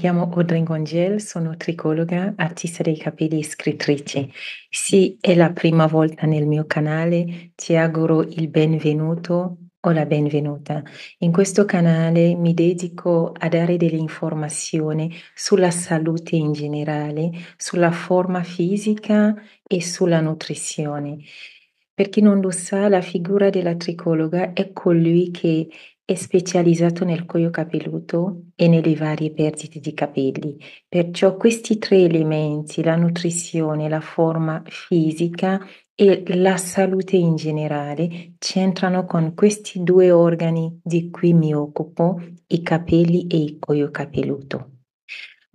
chiamo Audrey Gongel, sono tricologa, artista dei capelli e scrittrice. Se è la prima volta nel mio canale, ti auguro il benvenuto o la benvenuta. In questo canale mi dedico a dare delle informazioni sulla salute in generale, sulla forma fisica e sulla nutrizione. Per chi non lo sa, la figura della tricologa è colui che è specializzato nel cuoio capelluto e nelle varie perdite di capelli, perciò questi tre elementi, la nutrizione, la forma fisica e la salute in generale, c'entrano con questi due organi di cui mi occupo, i capelli e il cuoio capelluto.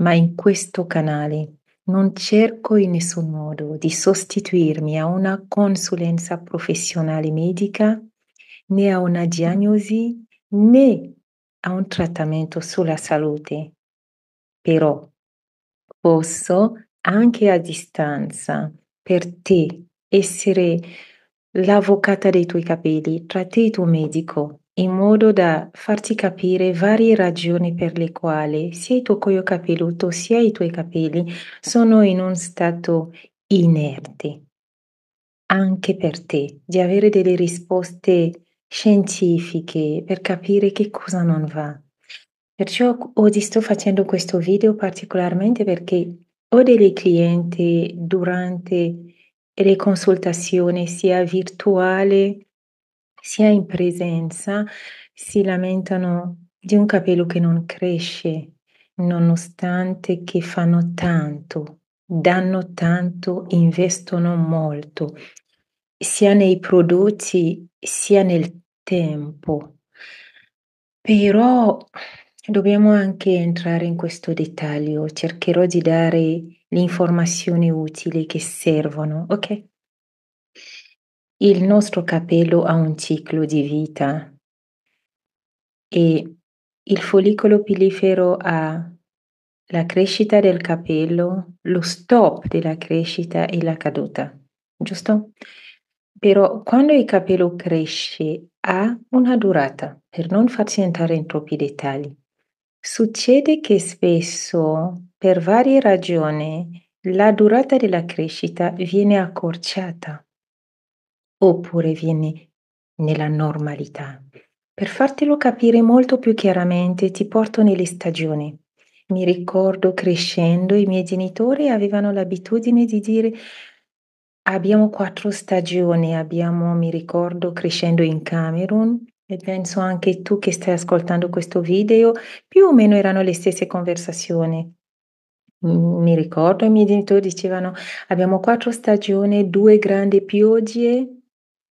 Ma in questo canale non cerco in nessun modo di sostituirmi a una consulenza professionale medica né a una diagnosi né a un trattamento sulla salute, però posso anche a distanza per te essere l'avvocata dei tuoi capelli, tra te e tuo medico, in modo da farti capire varie ragioni per le quali sia il tuo cuoio capelluto sia i tuoi capelli sono in un stato inerte. Anche per te, di avere delle risposte scientifiche per capire che cosa non va. Perciò oggi sto facendo questo video particolarmente perché ho delle clienti durante le consultazioni sia virtuale sia in presenza si lamentano di un capello che non cresce nonostante che fanno tanto, danno tanto, investono molto, sia nei prodotti sia nel tempo. Però dobbiamo anche entrare in questo dettaglio. Cercherò di dare le informazioni utili che servono, ok? Il nostro capello ha un ciclo di vita e il follicolo pilifero ha la crescita del capello, lo stop della crescita e la caduta, giusto? Però quando il capello cresce ha una durata, per non farsi entrare in troppi dettagli. Succede che spesso, per varie ragioni, la durata della crescita viene accorciata oppure viene nella normalità. Per fartelo capire molto più chiaramente ti porto nelle stagioni. Mi ricordo crescendo i miei genitori avevano l'abitudine di dire Abbiamo quattro stagioni, abbiamo mi ricordo crescendo in Camerun e penso anche tu che stai ascoltando questo video, più o meno erano le stesse conversazioni. Mm, mi ricordo i miei genitori dicevano: "Abbiamo quattro stagioni, due grandi piogge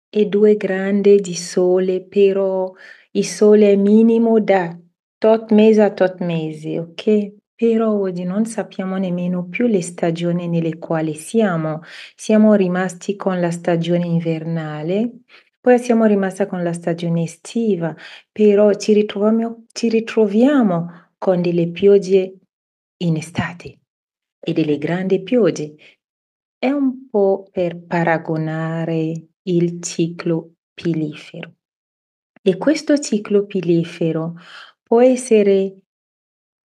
e due grandi di sole, però il sole è minimo da tot mese a tot mese, ok? Però oggi non sappiamo nemmeno più le stagioni nelle quali siamo. Siamo rimasti con la stagione invernale, poi siamo rimasti con la stagione estiva, però ci ritroviamo, ci ritroviamo con delle piogge in estate e delle grandi piogge. È un po' per paragonare il ciclo pilifero. E questo ciclo pilifero può essere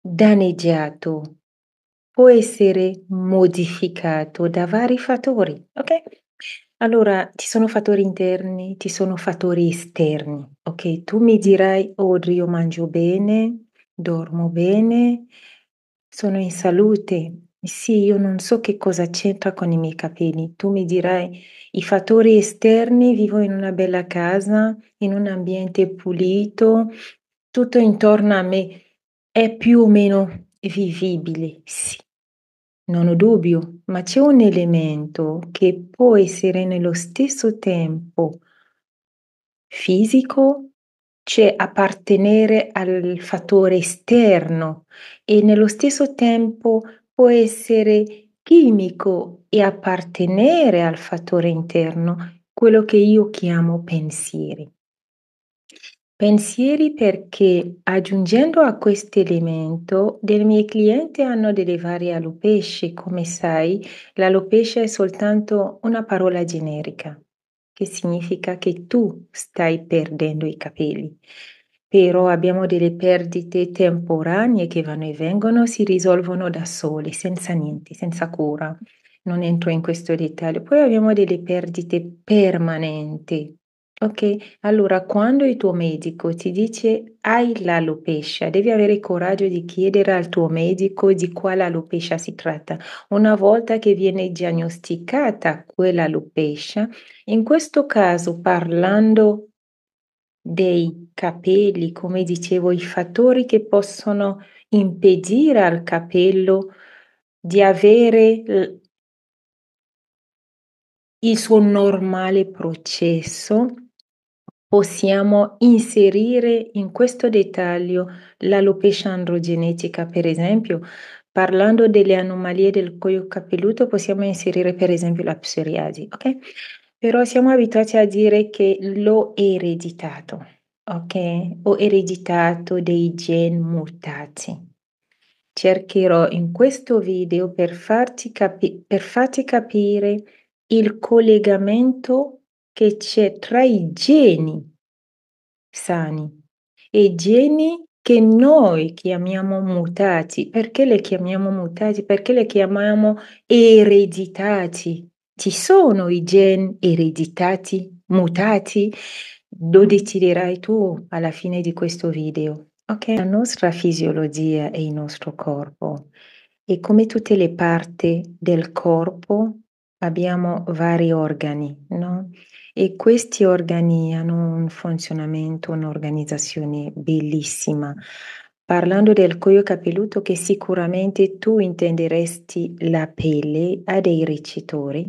danneggiato può essere modificato da vari fattori, ok? Allora, ci sono fattori interni, ci sono fattori esterni, ok? Tu mi dirai, oggi io mangio bene, dormo bene, sono in salute. Sì, io non so che cosa c'entra con i miei capelli. Tu mi dirai, i fattori esterni, vivo in una bella casa, in un ambiente pulito, tutto intorno a me è più o meno vivibile, sì, non ho dubbio, ma c'è un elemento che può essere nello stesso tempo fisico, cioè appartenere al fattore esterno e nello stesso tempo può essere chimico e appartenere al fattore interno, quello che io chiamo pensieri. Pensieri perché aggiungendo a questo elemento dei miei clienti hanno delle varie alopecie, come sai, l'alopecia è soltanto una parola generica, che significa che tu stai perdendo i capelli. Però abbiamo delle perdite temporanee che vanno e vengono, si risolvono da sole, senza niente, senza cura. Non entro in questo dettaglio. Poi abbiamo delle perdite permanenti, Ok, allora quando il tuo medico ti dice: "Hai l'alopecia", devi avere il coraggio di chiedere al tuo medico di quale alopecia si tratta. Una volta che viene diagnosticata quella quell'alopecia, in questo caso parlando dei capelli, come dicevo, i fattori che possono impedire al capello di avere il suo normale processo possiamo inserire in questo dettaglio l'alopecia androgenetica, per esempio, parlando delle anomalie del cuoio capelluto, possiamo inserire per esempio la psoriasi, ok? Però siamo abituati a dire che l'ho ereditato, ok? Ho ereditato dei geni mutati. Cercherò in questo video per farti, capi- per farti capire il collegamento che c'è tra i geni sani e geni che noi chiamiamo mutati. Perché le chiamiamo mutati? Perché le chiamiamo ereditati? Ci sono i geni ereditati, mutati? Lo deciderai tu alla fine di questo video. Ok? La nostra fisiologia e il nostro corpo. E come tutte le parti del corpo abbiamo vari organi, no? E questi organi hanno un funzionamento, un'organizzazione bellissima. Parlando del cuoio capelluto, che sicuramente tu intenderesti la pelle ha dei ricettori,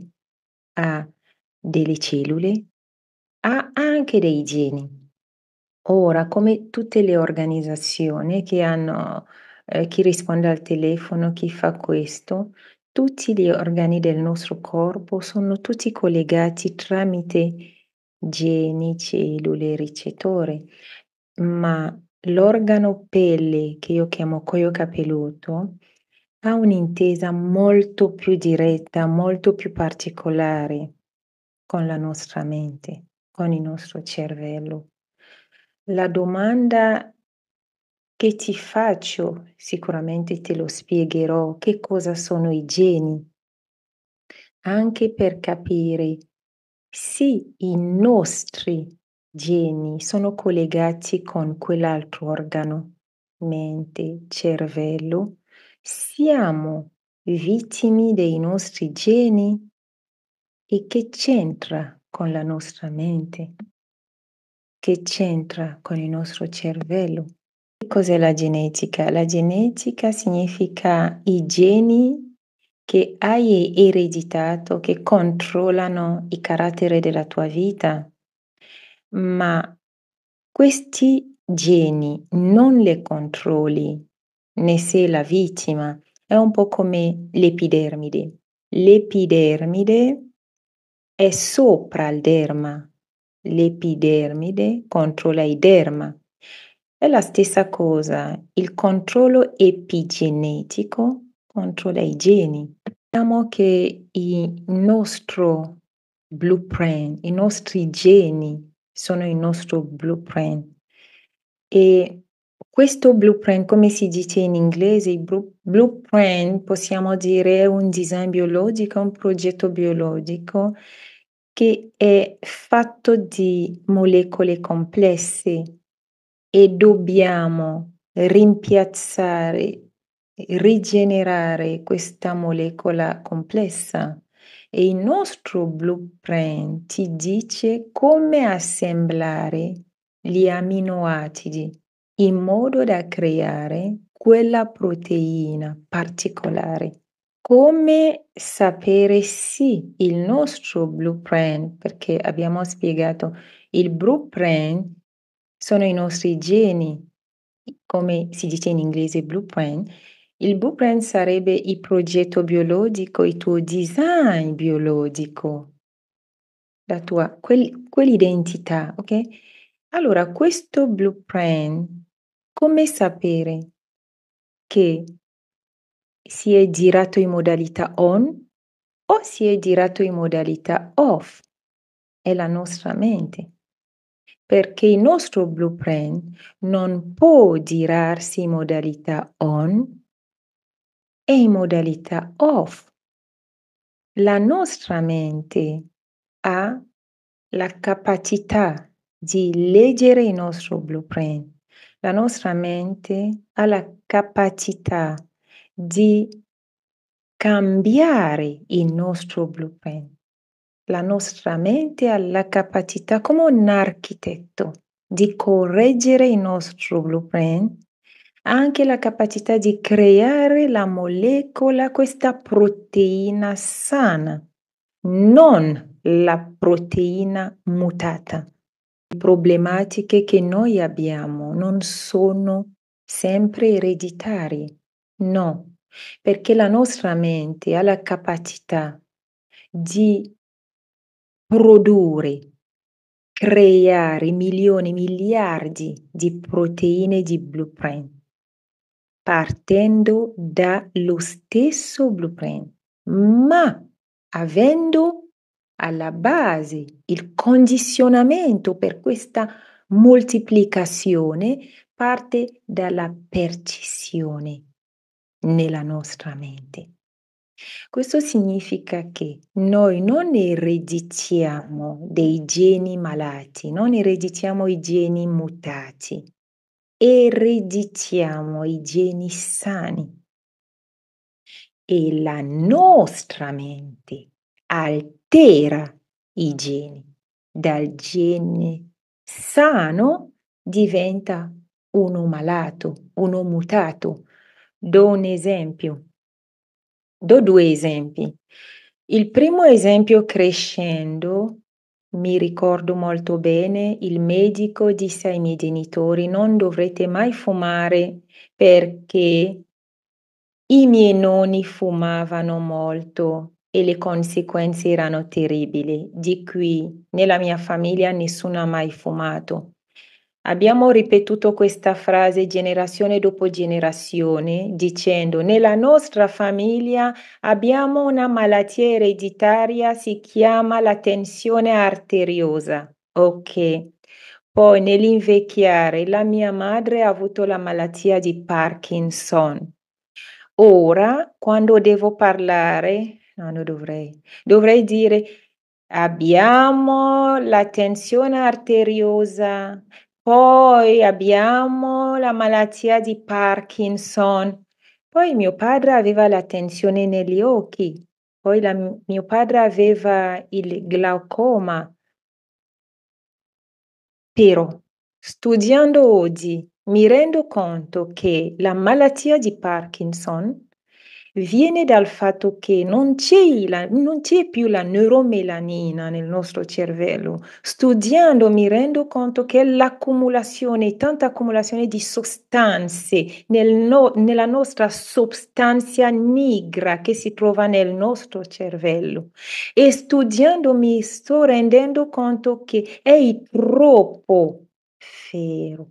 ha delle cellule, ha anche dei geni. Ora, come tutte le organizzazioni che hanno eh, chi risponde al telefono, chi fa questo, tutti gli organi del nostro corpo sono tutti collegati tramite geni, cellule, ricettori, ma l'organo pelle, che io chiamo cuoio capelluto, ha un'intesa molto più diretta, molto più particolare con la nostra mente, con il nostro cervello. La domanda che ti faccio? Sicuramente te lo spiegherò che cosa sono i geni. Anche per capire, se i nostri geni sono collegati con quell'altro organo, mente, cervello, siamo vittimi dei nostri geni e che c'entra con la nostra mente, che c'entra con il nostro cervello. Cos'è la genetica? La genetica significa i geni che hai ereditato, che controllano il carattere della tua vita, ma questi geni non li controlli, ne sei la vittima. È un po' come l'epidermide. L'epidermide è sopra il derma. L'epidermide controlla il derma è la stessa cosa, il controllo epigenetico controlla i geni. Diciamo che il nostro blueprint, i nostri geni sono il nostro blueprint. E questo blueprint, come si dice in inglese, il blueprint possiamo dire è un design biologico, un progetto biologico che è fatto di molecole complesse e dobbiamo rimpiazzare, rigenerare questa molecola complessa. E il nostro blueprint ti dice come assemblare gli aminoacidi in modo da creare quella proteina particolare. Come sapere sì il nostro blueprint, perché abbiamo spiegato il blueprint sono i nostri geni, come si dice in inglese blueprint. Il blueprint sarebbe il progetto biologico, il tuo design biologico, la tua, quel, quell'identità, ok? Allora, questo blueprint, come sapere che si è girato in modalità on o si è girato in modalità off? È la nostra mente perché il nostro blueprint non può girarsi in modalità on e in modalità off. La nostra mente ha la capacità di leggere il nostro blueprint. La nostra mente ha la capacità di cambiare il nostro blueprint la nostra mente ha la capacità, come un architetto, di correggere il nostro blueprint, anche la capacità di creare la molecola, questa proteina sana, non la proteina mutata. Le problematiche che noi abbiamo non sono sempre ereditari, no, perché la nostra mente ha la capacità di produrre, creare milioni, miliardi di proteine di blueprint, partendo dallo stesso blueprint, ma avendo alla base il condizionamento per questa moltiplicazione parte dalla percezione nella nostra mente. Questo significa che noi non ereditiamo dei geni malati, non ereditiamo i geni mutati, ereditiamo i geni sani. E la nostra mente altera i geni. Dal gene sano diventa uno malato, uno mutato. Do un esempio. Do due esempi. Il primo esempio crescendo, mi ricordo molto bene, il medico disse ai miei genitori non dovrete mai fumare perché i miei nonni fumavano molto e le conseguenze erano terribili. Di qui nella mia famiglia nessuno ha mai fumato. Abbiamo ripetuto questa frase generazione dopo generazione dicendo nella nostra famiglia abbiamo una malattia ereditaria, si chiama la tensione arteriosa. Ok. Poi nell'invecchiare la mia madre ha avuto la malattia di Parkinson. Ora, quando devo parlare, no, non dovrei, dovrei dire abbiamo la tensione arteriosa, poi abbiamo la malattia di Parkinson. Poi mio padre aveva la tensione negli occhi. Poi la, mio padre aveva il glaucoma. Però, studiando oggi, mi rendo conto che la malattia di Parkinson viene dal fatto che non c'è, la, non c'è più la neuromelanina nel nostro cervello. Studiando mi rendo conto che l'accumulazione, tanta accumulazione di sostanze nel no, nella nostra sostanza nigra che si trova nel nostro cervello. E studiando mi sto rendendo conto che è troppo ferro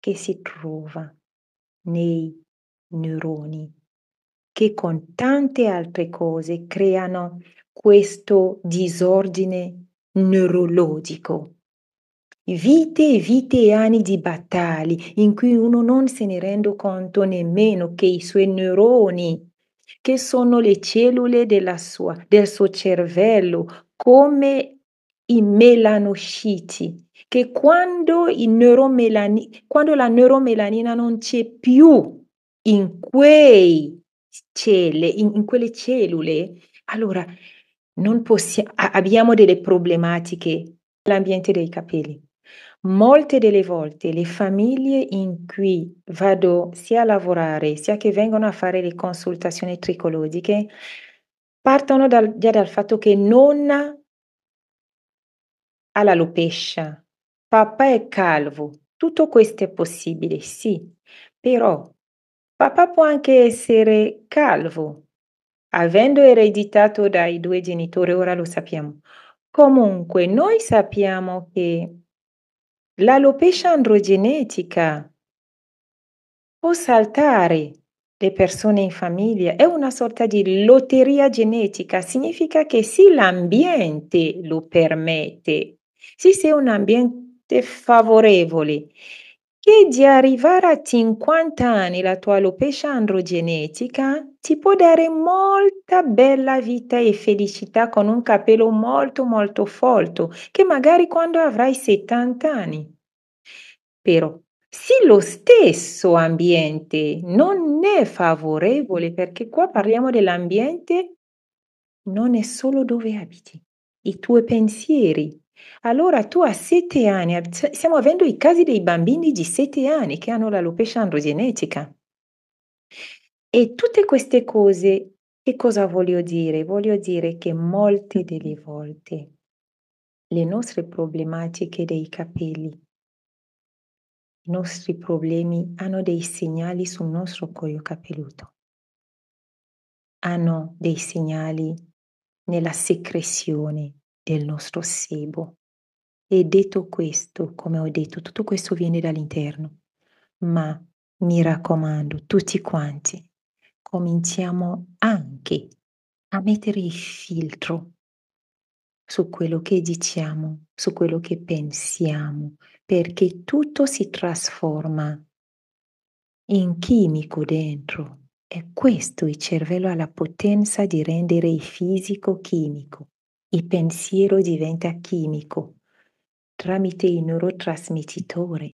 che si trova nei neuroni che con tante altre cose creano questo disordine neurologico. Vite e vite e anni di battaglie in cui uno non se ne rende conto nemmeno che i suoi neuroni, che sono le cellule sua, del suo cervello, come i melanociti, che quando, quando la neuromelanina non c'è più in quei celle, in in quelle cellule. Allora non possia abbiamo delle problematiche nell'ambiente dei capelli. Molte delle volte le famiglie in cui vado sia a lavorare, sia che vengono a fare le consultazioni tricologiche, partono dal già dal fatto che nonna ha la lupescia, papà è calvo. Tutto questo è possibile, sì, però Papà può anche essere calvo, avendo ereditato dai due genitori, ora lo sappiamo. Comunque, noi sappiamo che l'alopecia androgenetica può saltare le persone in famiglia, è una sorta di lotteria genetica, significa che sì, l'ambiente lo permette, se c'è un ambiente favorevole e di arrivare a 50 anni la tua alopecia androgenetica ti può dare molta bella vita e felicità con un capello molto molto folto che magari quando avrai 70 anni. Però se lo stesso ambiente non è favorevole, perché qua parliamo dell'ambiente, non è solo dove abiti, i tuoi pensieri, allora tu a sette anni, stiamo avendo i casi dei bambini di sette anni che hanno la lupescia androgenetica. E tutte queste cose, che cosa voglio dire? Voglio dire che molte delle volte le nostre problematiche dei capelli, i nostri problemi hanno dei segnali sul nostro cuoio capelluto, hanno dei segnali nella secrezione del nostro sebo, e detto questo, come ho detto, tutto questo viene dall'interno, ma mi raccomando, tutti quanti, cominciamo anche a mettere il filtro su quello che diciamo, su quello che pensiamo, perché tutto si trasforma in chimico dentro. E questo il cervello ha la potenza di rendere il fisico chimico, il pensiero diventa chimico, tramite i neurotrasmettitori